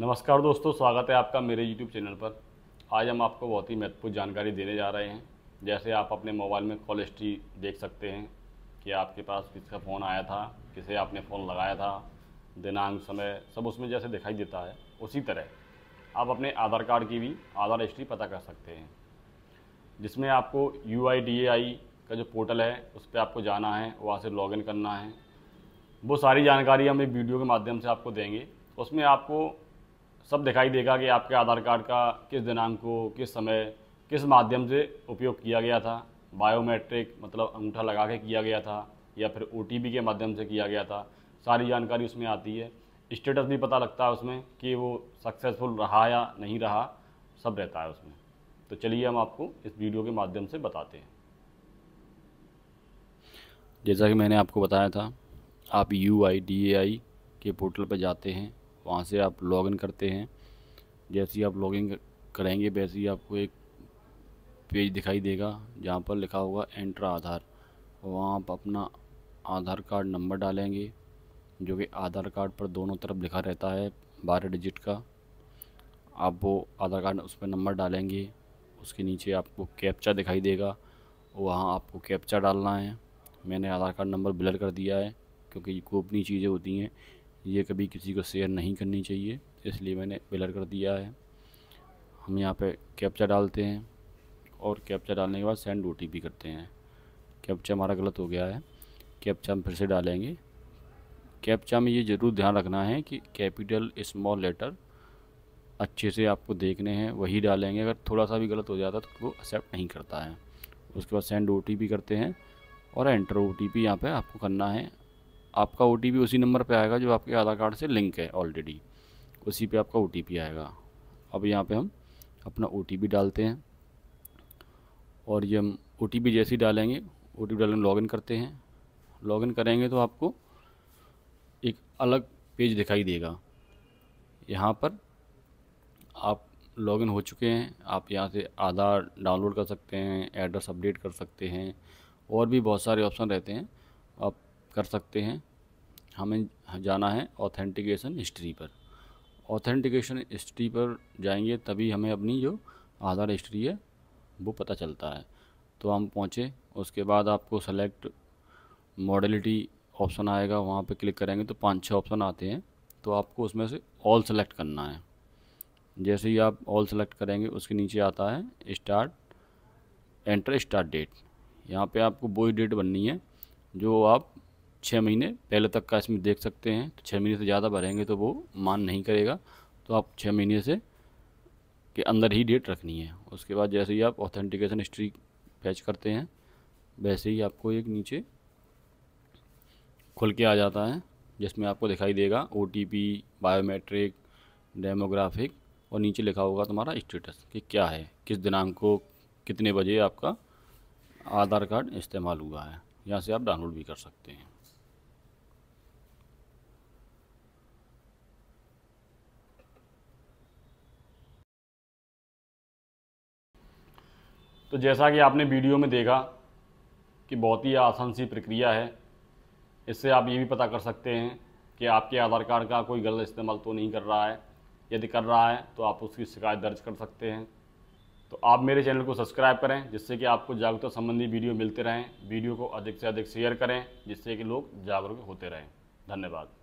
नमस्कार दोस्तों स्वागत है आपका मेरे यूट्यूब चैनल पर आज हम आपको बहुत ही महत्वपूर्ण जानकारी देने जा रहे हैं जैसे आप अपने मोबाइल में कॉल हिस्ट्री देख सकते हैं कि आपके पास किसका फ़ोन आया था किसे आपने फ़ोन लगाया था दिनांक समय सब उसमें जैसे दिखाई देता है उसी तरह आप अपने आधार कार्ड की भी आधार हिस्ट्री पता कर सकते हैं जिसमें आपको यू का जो पोर्टल है उस पर आपको जाना है वहाँ से लॉगिन करना है वो सारी जानकारी हम एक वीडियो के माध्यम से आपको देंगे उसमें आपको सब दिखाई देगा कि आपके आधार कार्ड का किस दिनांक को किस समय किस माध्यम से उपयोग किया गया था बायोमेट्रिक मतलब अंगूठा लगा के किया गया था या फिर ओ के माध्यम से किया गया था सारी जानकारी उसमें आती है स्टेटस भी पता लगता है उसमें कि वो सक्सेसफुल रहा या नहीं रहा सब रहता है उसमें तो चलिए हम आपको इस वीडियो के माध्यम से बताते हैं जैसा कि मैंने आपको बताया था आप यू आई डी ए आई के पोर्टल पर जाते हैं वहाँ से आप लॉगिन करते हैं जैसे ही आप लॉगिन करेंगे वैसे ही आपको एक पेज दिखाई देगा जहाँ पर लिखा होगा एंटर आधार वहाँ आप अपना आधार कार्ड नंबर डालेंगे जो कि आधार कार्ड पर दोनों तरफ लिखा रहता है बारह डिजिट का आप वो आधार कार्ड उस पर नंबर डालेंगे उसके नीचे आपको कैप्चा दिखाई देगा वहाँ आपको कैप्चा डालना है मैंने आधार कार्ड नंबर ब्लर कर दिया है क्योंकि गोपनीय चीज़ें होती हैं ये कभी किसी को शेयर नहीं करनी चाहिए इसलिए मैंने ब्लर कर दिया है हम यहाँ पे कैप्चा डालते हैं और कैप्चा डालने के बाद सेंड ओ करते हैं कैप्चा हमारा गलत हो गया है कैप्चा हम फिर से डालेंगे कैप्चा में ये ज़रूर ध्यान रखना है कि कैपिटल स्मॉल लेटर अच्छे से आपको देखने हैं वही डालेंगे अगर थोड़ा सा भी गलत हो जाता तो वो एक्सेप्ट नहीं करता है उसके बाद सेंड ओ करते हैं और एंटर ओ टी पी यहाँ पर आपको करना है आपका ओ उसी नंबर पर आएगा जो आपके आधार कार्ड से लिंक है ऑलरेडी उसी पर आपका ओ आएगा अब यहाँ पर हम अपना ओ डालते हैं और ये हम ओ जैसे ही डालेंगे ओ टी डालने लॉगिन करते हैं लॉगिन करेंगे तो आपको एक अलग पेज दिखाई देगा यहाँ पर आप लॉगिन हो चुके हैं आप यहाँ से आधार डाउनलोड कर सकते हैं एड्रेस अपडेट कर सकते हैं और भी बहुत सारे ऑप्शन रहते हैं आप कर सकते हैं हमें जाना है ऑथेंटिकेशन हिस्ट्री पर ऑथेंटिकेशन हिस्ट्री पर जाएंगे तभी हमें अपनी जो आधार हिस्ट्री है वो पता चलता है तो हम पहुँचे उसके बाद आपको सेलेक्ट मॉडलिटी ऑप्शन आएगा वहाँ पे क्लिक करेंगे तो पांच छः ऑप्शन आते हैं तो आपको उसमें से ऑल सेलेक्ट करना है जैसे ही आप ऑल सेलेक्ट करेंगे उसके नीचे आता है स्टार्ट एंटर स्टार्ट डेट यहाँ पे आपको वो डेट बननी है जो आप छः महीने पहले तक का इसमें देख सकते हैं तो छः महीने से ज़्यादा भरेंगे तो वो मान नहीं करेगा तो आप छः महीने से के अंदर ही डेट रखनी है उसके बाद जैसे ही आप ऑथेंटिकेशन हिस्ट्री पैच करते हैं वैसे ही आपको एक नीचे खुल के आ जाता है जिसमें आपको दिखाई देगा ओ बायोमेट्रिक डेमोग्राफिक और नीचे लिखा होगा तुम्हारा स्टेटस कि क्या है किस दिनांक को कितने बजे आपका आधार कार्ड इस्तेमाल हुआ है यहाँ से आप डाउनलोड भी कर सकते हैं तो जैसा कि आपने वीडियो में देखा कि बहुत ही आसान सी प्रक्रिया है इससे आप ये भी पता कर सकते हैं कि आपके आधार कार्ड का कोई गलत इस्तेमाल तो नहीं कर रहा है यदि कर रहा है तो आप उसकी शिकायत दर्ज कर सकते हैं तो आप मेरे चैनल को सब्सक्राइब करें जिससे कि आपको जागरूकता संबंधी वीडियो मिलते रहें वीडियो को अधिक से अधिक शेयर करें जिससे कि लोग जागरूक होते रहें धन्यवाद